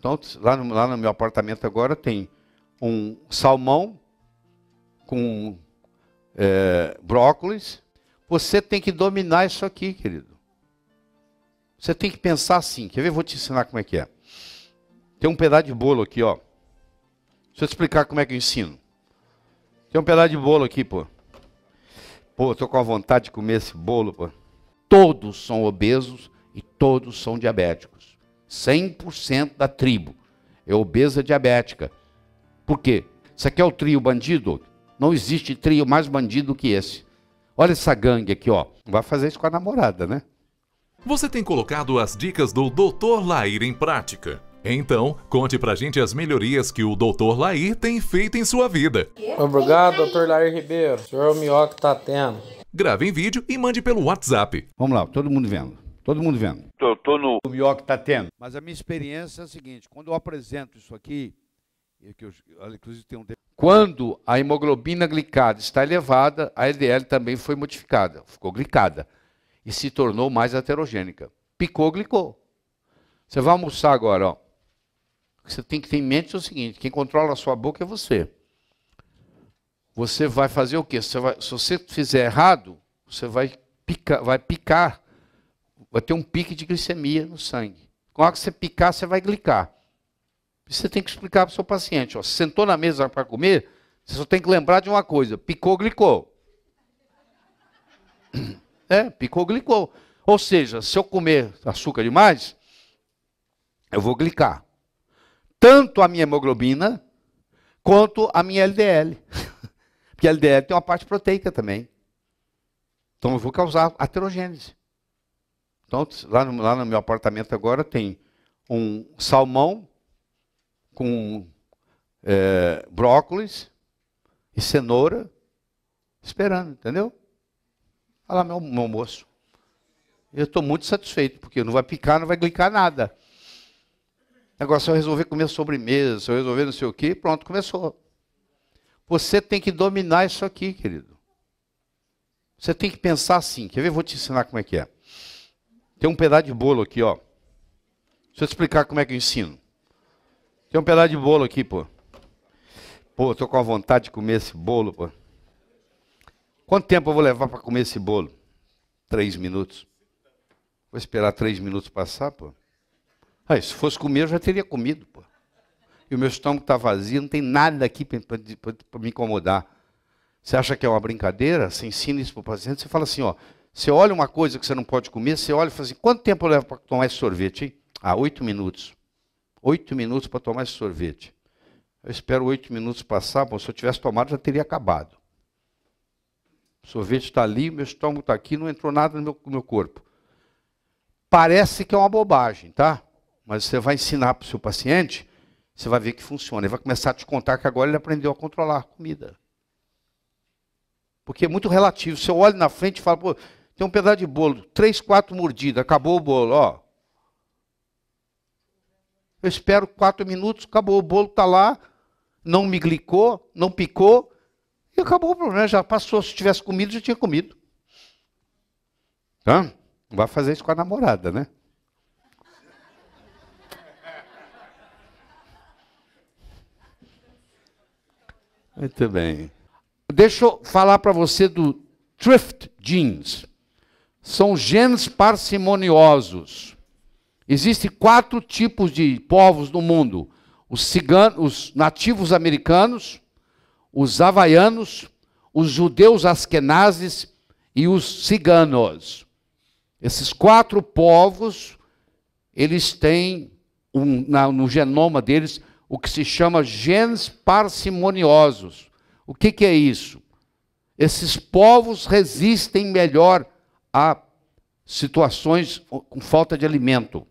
Então, lá no, lá no meu apartamento agora tem um salmão com é, brócolis. Você tem que dominar isso aqui, querido. Você tem que pensar assim. Quer ver? Vou te ensinar como é que é. Tem um pedaço de bolo aqui, ó. Deixa eu explicar como é que eu ensino. Tem um pedaço de bolo aqui, pô. Pô, eu tô com a vontade de comer esse bolo, pô. Todos são obesos e todos são diabéticos. 100% da tribo é obesa diabética. Por quê? Isso aqui é o trio bandido? Não existe trio mais bandido que esse. Olha essa gangue aqui, ó. Vai fazer isso com a namorada, né? Você tem colocado as dicas do Dr. Lair em prática. Então, conte pra gente as melhorias que o Dr. Lair tem feito em sua vida. Obrigado, Dr. Lair Ribeiro. O senhor é o melhor que tá tendo. Grave em vídeo e mande pelo WhatsApp. Vamos lá, todo mundo vendo. Todo mundo vendo. Eu tô no... O melhor que está tendo. Mas a minha experiência é a seguinte, quando eu apresento isso aqui, é que eu, inclusive tem um... Quando a hemoglobina glicada está elevada, a LDL também foi modificada, ficou glicada e se tornou mais heterogênica. Picou, glicou. Você vai almoçar agora, ó. O que você tem que ter em mente é o seguinte: quem controla a sua boca é você. Você vai fazer o quê? Você vai, se você fizer errado, você vai vai picar vai ter um pique de glicemia no sangue. Com a hora que você picar, você vai glicar. Isso você tem que explicar para o seu paciente. Ó, sentou na mesa para comer, você só tem que lembrar de uma coisa: picou, glicou. É, picou, glicou. Ou seja, se eu comer açúcar demais, eu vou glicar. Tanto a minha hemoglobina quanto a minha LDL. Porque a LDL tem uma parte proteica também. Então eu vou causar aterogênese. Então, lá no, lá no meu apartamento agora tem um salmão com é, brócolis e cenoura esperando, entendeu? Olha lá meu, meu moço. Eu estou muito satisfeito, porque não vai picar, não vai glicar nada. Agora, se eu resolver comer sobremesa, se eu resolver não sei o quê, pronto, começou. Você tem que dominar isso aqui, querido. Você tem que pensar assim. Quer ver? Vou te ensinar como é que é. Tem um pedaço de bolo aqui, ó. Deixa eu explicar como é que eu ensino. Tem um pedaço de bolo aqui, pô. Pô, tô com a vontade de comer esse bolo, pô. Quanto tempo eu vou levar para comer esse bolo? Três minutos. Vou esperar três minutos passar, pô. Ah, se fosse comer, eu já teria comido, pô. E o meu estômago está vazio, não tem nada aqui para me incomodar. Você acha que é uma brincadeira? Você ensina isso para o paciente, você fala assim, ó, você olha uma coisa que você não pode comer, você olha e fala assim: quanto tempo leva para tomar esse sorvete? Hein? Ah, oito minutos. Oito minutos para tomar esse sorvete. Eu espero oito minutos passar. Bom, se eu tivesse tomado, já teria acabado. O sorvete está ali, meu estômago está aqui, não entrou nada no meu, no meu corpo. Parece que é uma bobagem, tá? Mas você vai ensinar para o seu paciente, você vai ver que funciona. Ele vai começar a te contar que agora ele aprendeu a controlar a comida. Porque é muito relativo. Se eu olho na frente e falo, pô, tem um pedaço de bolo, três, quatro mordidas, acabou o bolo, ó. Eu espero quatro minutos, acabou o bolo, está lá, não me glicou, não picou, e acabou o problema, já passou. Se tivesse comido, já tinha comido. Tá? Não vai fazer isso com a namorada, né? Muito bem. Deixa eu falar para você do Thrift Jeans são genes parcimoniosos. Existem quatro tipos de povos no mundo: os, ciganos, os nativos americanos, os havaianos, os judeus askenazes e os ciganos. Esses quatro povos, eles têm um, na, no genoma deles o que se chama genes parcimoniosos. O que, que é isso? Esses povos resistem melhor a situações com falta de alimento.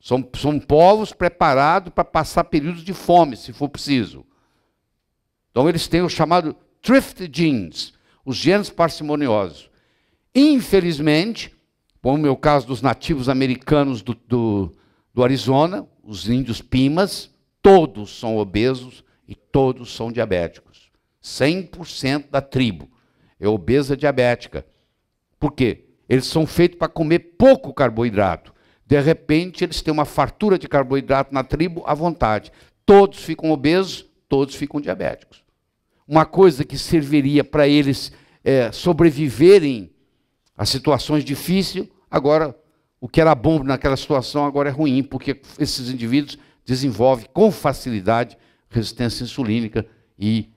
São, são povos preparados para passar períodos de fome, se for preciso. Então, eles têm o chamado thrift genes, os genes parcimoniosos. Infelizmente, como é o caso dos nativos americanos do, do, do Arizona, os índios pimas, todos são obesos e todos são diabéticos. 100% da tribo é obesa diabética. Por quê? Eles são feitos para comer pouco carboidrato. De repente, eles têm uma fartura de carboidrato na tribo à vontade. Todos ficam obesos, todos ficam diabéticos. Uma coisa que serviria para eles é, sobreviverem a situações difíceis, agora o que era bom naquela situação agora é ruim, porque esses indivíduos desenvolvem com facilidade resistência insulínica e.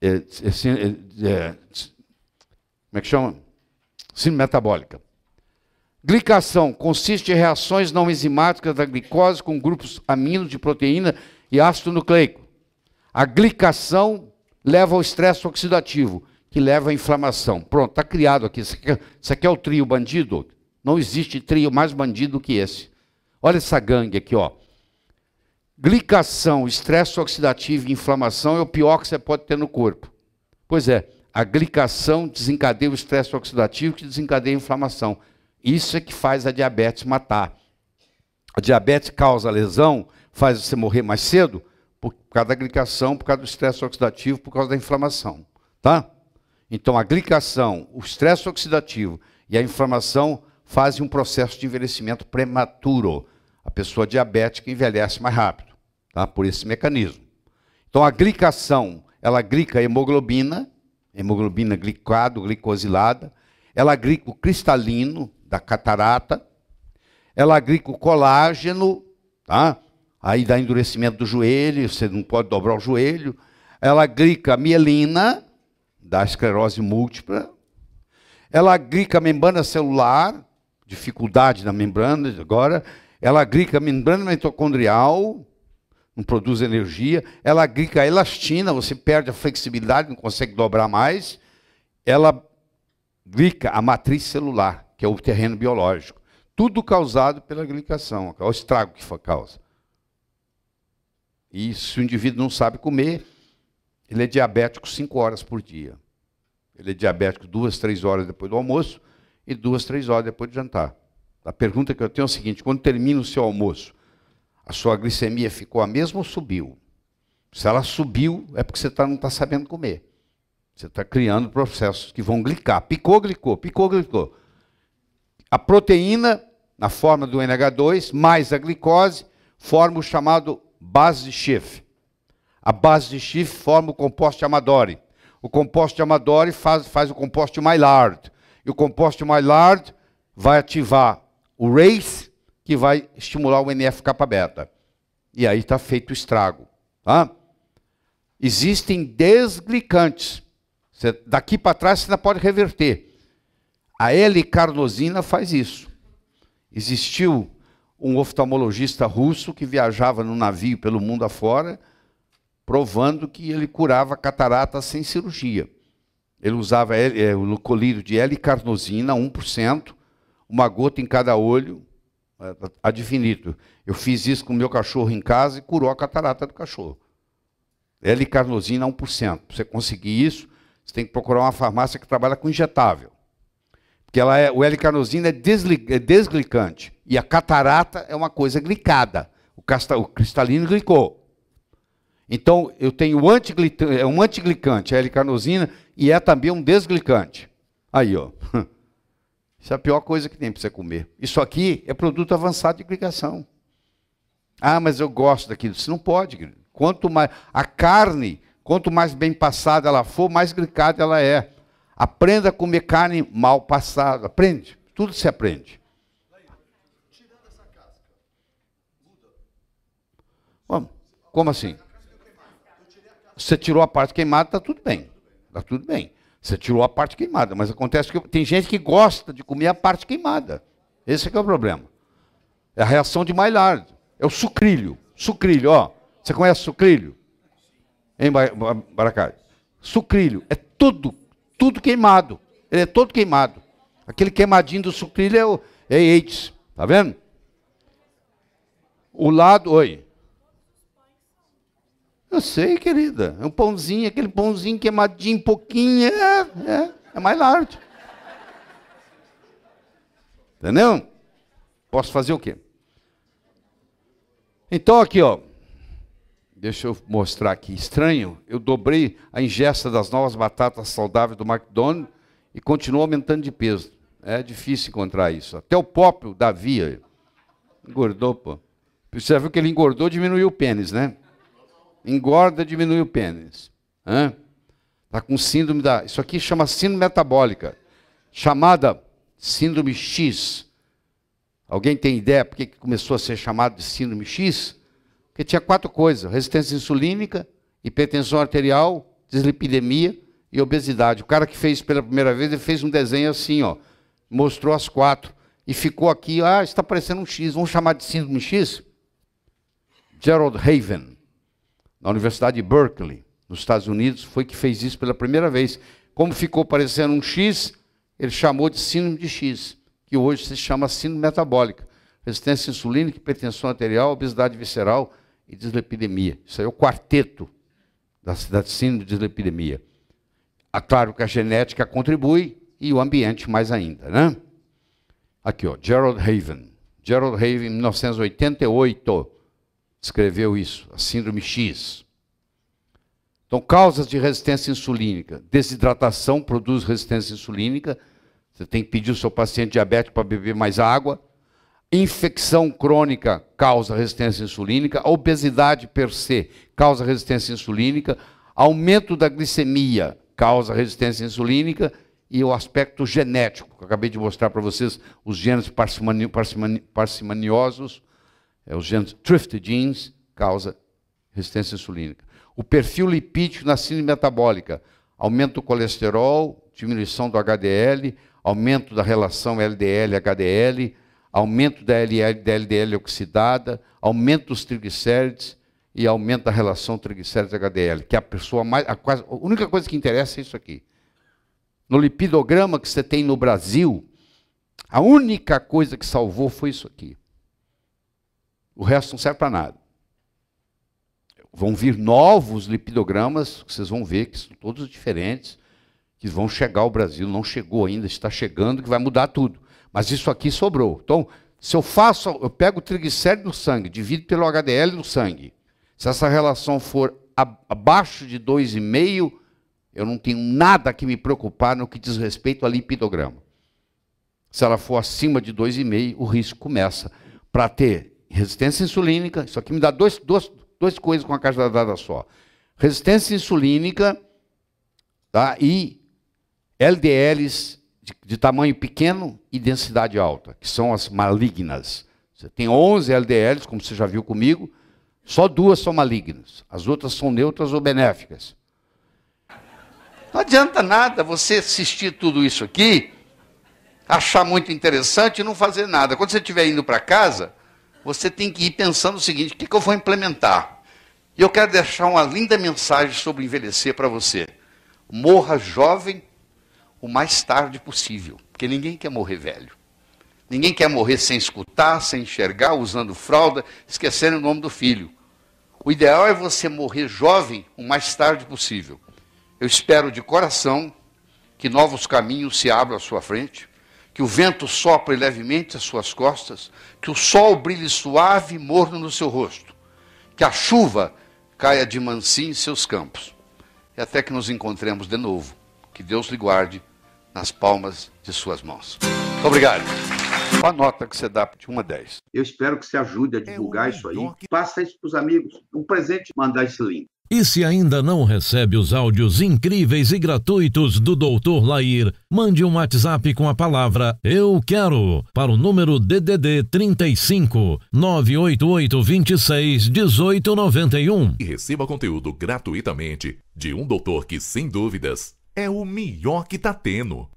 É, é, é, é como é que chama? Sim, metabólica. Glicação consiste em reações não enzimáticas da glicose com grupos aminos de proteína e ácido nucleico. A glicação leva ao estresse oxidativo, que leva à inflamação. Pronto, está criado aqui. Isso aqui, é, isso aqui é o trio bandido. Não existe trio mais bandido que esse. Olha essa gangue aqui, ó. Glicação, estresse oxidativo e inflamação é o pior que você pode ter no corpo. Pois é, a glicação desencadeia o estresse oxidativo que desencadeia a inflamação. Isso é que faz a diabetes matar. A diabetes causa lesão, faz você morrer mais cedo por causa da glicação, por causa do estresse oxidativo, por causa da inflamação, tá? Então a glicação, o estresse oxidativo e a inflamação fazem um processo de envelhecimento prematuro. A pessoa diabética envelhece mais rápido, tá? Por esse mecanismo. Então a glicação, ela glica a hemoglobina, hemoglobina glicado, glicosilada, ela agrica o cristalino da catarata, ela agrica o colágeno, tá? Aí dá endurecimento do joelho, você não pode dobrar o joelho. Ela agrica a mielina da esclerose múltipla. Ela agrica a membrana celular, dificuldade na membrana agora. Ela agrica a membrana mitocondrial, não produz energia, ela glica a elastina, você perde a flexibilidade, não consegue dobrar mais, ela glica a matriz celular, que é o terreno biológico. Tudo causado pela glicação, é o estrago que causa. E se o indivíduo não sabe comer, ele é diabético 5 horas por dia. Ele é diabético duas, três horas depois do almoço e duas, três horas depois do jantar. A pergunta que eu tenho é a seguinte: quando termina o seu almoço, a sua glicemia ficou a mesma ou subiu? Se ela subiu, é porque você tá, não está sabendo comer. Você está criando processos que vão glicar. Picou, glicou, picou, glicou. A proteína, na forma do NH2, mais a glicose, forma o chamado base de Schiff. A base de Schiff forma o composto de Amadori. O composto de Amadori faz, faz o composto de Maillard. E o composto de Maillard vai ativar o RACE, que vai estimular o NF-kappa-beta. E aí está feito o estrago. Tá? Existem desglicantes. daqui para trás você ainda pode reverter. A L-carnosina faz isso. Existiu um oftalmologista russo que viajava no navio pelo mundo afora, provando que ele curava catarata sem cirurgia. Ele usava é, o colírio de L-carnosina, 1%, uma gota em cada olho, ad infinito. Eu fiz isso com o meu cachorro em casa e curou a catarata do cachorro. L-carnosina 1%. Para você conseguir isso, você tem que procurar uma farmácia que trabalha com injetável. Porque ela é, o L-carnosina é, é, desglicante. E a catarata é uma coisa glicada. O, casta, o cristalino glicou. Então, eu tenho antiglicante, é um antiglicante, a L-carnosina, e é também um desglicante. Aí, ó. Isso é a pior coisa que tem para você comer. Isso aqui é produto avançado de glicação. Ah, mas eu gosto daquilo. Isso não pode. Quanto mais a carne, quanto mais bem passada ela for, mais glicada ela é. Aprenda a comer carne mal passada. Aprende. Tudo se aprende. Como, como assim? Você tirou a parte queimada, está tudo bem. Está tudo bem. Você tirou a parte queimada, mas acontece que tem gente que gosta de comer a parte queimada. Esse é que é o problema. É a reação de Maillard. É o sucrilho. Sucrilho, ó. Você conhece sucrilho? Em Baracai. Sucrilho. É tudo, tudo queimado. Ele é todo queimado. Aquele queimadinho do sucrilho é, o, é AIDS. Tá vendo? O lado. Oi. Eu sei, querida. É um pãozinho, aquele pãozinho queimadinho, pouquinho. É, é, é mais largo. Entendeu? Posso fazer o quê? Então, aqui, ó. Deixa eu mostrar aqui. Estranho, eu dobrei a ingesta das novas batatas saudáveis do McDonald's e continuo aumentando de peso. É difícil encontrar isso. Até o próprio Davi engordou, pô. Você viu que ele engordou, diminuiu o pênis, né? engorda, diminui o pênis. Está com síndrome da. Isso aqui chama síndrome metabólica, chamada síndrome X. Alguém tem ideia por que começou a ser chamado de síndrome X? Porque tinha quatro coisas: resistência insulínica, hipertensão arterial, dislipidemia e obesidade. O cara que fez pela primeira vez, ele fez um desenho assim, ó, mostrou as quatro e ficou aqui, ah, está parecendo um X, vamos chamar de síndrome X? Gerald Haven na Universidade de Berkeley, nos Estados Unidos, foi que fez isso pela primeira vez. Como ficou parecendo um X, ele chamou de síndrome de X, que hoje se chama síndrome metabólica. Resistência insulínica, hipertensão arterial, obesidade visceral e dislipidemia. Isso aí é o quarteto da, síndrome de dislipidemia. É claro que a genética contribui e o ambiente mais ainda, né? Aqui, ó, Gerald Haven. Gerald Haven, 1988 escreveu isso, a síndrome X. Então, causas de resistência insulínica. Desidratação produz resistência insulínica. Você tem que pedir ao seu paciente diabético para beber mais água. Infecção crônica causa resistência insulínica. A obesidade per se causa resistência insulínica. Aumento da glicemia causa resistência insulínica. E o aspecto genético, que eu acabei de mostrar para vocês, os genes parcimoniosos é, os genes Thrift genes causa resistência insulínica. O perfil lipídico na síndrome metabólica, aumento do colesterol, diminuição do HDL, aumento da relação LDL-HDL, aumento da, LL, da LDL oxidada, aumento dos triglicérides e aumento da relação triglicérides-HDL, que é a pessoa mais, a, quase, a única coisa que interessa é isso aqui. No lipidograma que você tem no Brasil, a única coisa que salvou foi isso aqui o resto não serve para nada. Vão vir novos lipidogramas, que vocês vão ver que são todos diferentes, que vão chegar ao Brasil. Não chegou ainda, está chegando, que vai mudar tudo. Mas isso aqui sobrou. Então, se eu faço, eu pego o triglicérido do sangue, divido pelo HDL do sangue. Se essa relação for abaixo de 2,5, eu não tenho nada que me preocupar no que diz respeito a lipidograma. Se ela for acima de 2,5, o risco começa para ter resistência insulínica, isso aqui me dá dois, dois, duas coisas com a caixa dada só. Resistência insulínica tá? e LDLs de, de tamanho pequeno e densidade alta, que são as malignas. Você tem 11 LDLs, como você já viu comigo, só duas são malignas, as outras são neutras ou benéficas. Não adianta nada você assistir tudo isso aqui, achar muito interessante e não fazer nada. Quando você estiver indo para casa, você tem que ir pensando o seguinte: o que, que eu vou implementar? E eu quero deixar uma linda mensagem sobre envelhecer para você. Morra jovem o mais tarde possível, porque ninguém quer morrer velho. Ninguém quer morrer sem escutar, sem enxergar, usando fralda, esquecendo o nome do filho. O ideal é você morrer jovem o mais tarde possível. Eu espero de coração que novos caminhos se abram à sua frente, que o vento sopre levemente às suas costas, que o sol brilhe suave e morno no seu rosto, que a chuva caia de mansinho em seus campos. E até que nos encontremos de novo, que Deus lhe guarde nas palmas de suas mãos. Muito obrigado. Qual a nota que você dá de 1 a 10? Eu espero que você ajude a divulgar é um isso aí. Que... Passa isso para os amigos. Um presente mandar esse link. E se ainda não recebe os áudios incríveis e gratuitos do Dr. Lair, mande um WhatsApp com a palavra Eu Quero para o número DDD 35 988 26 1891. E receba conteúdo gratuitamente de um doutor que, sem dúvidas, é o melhor que tá tendo.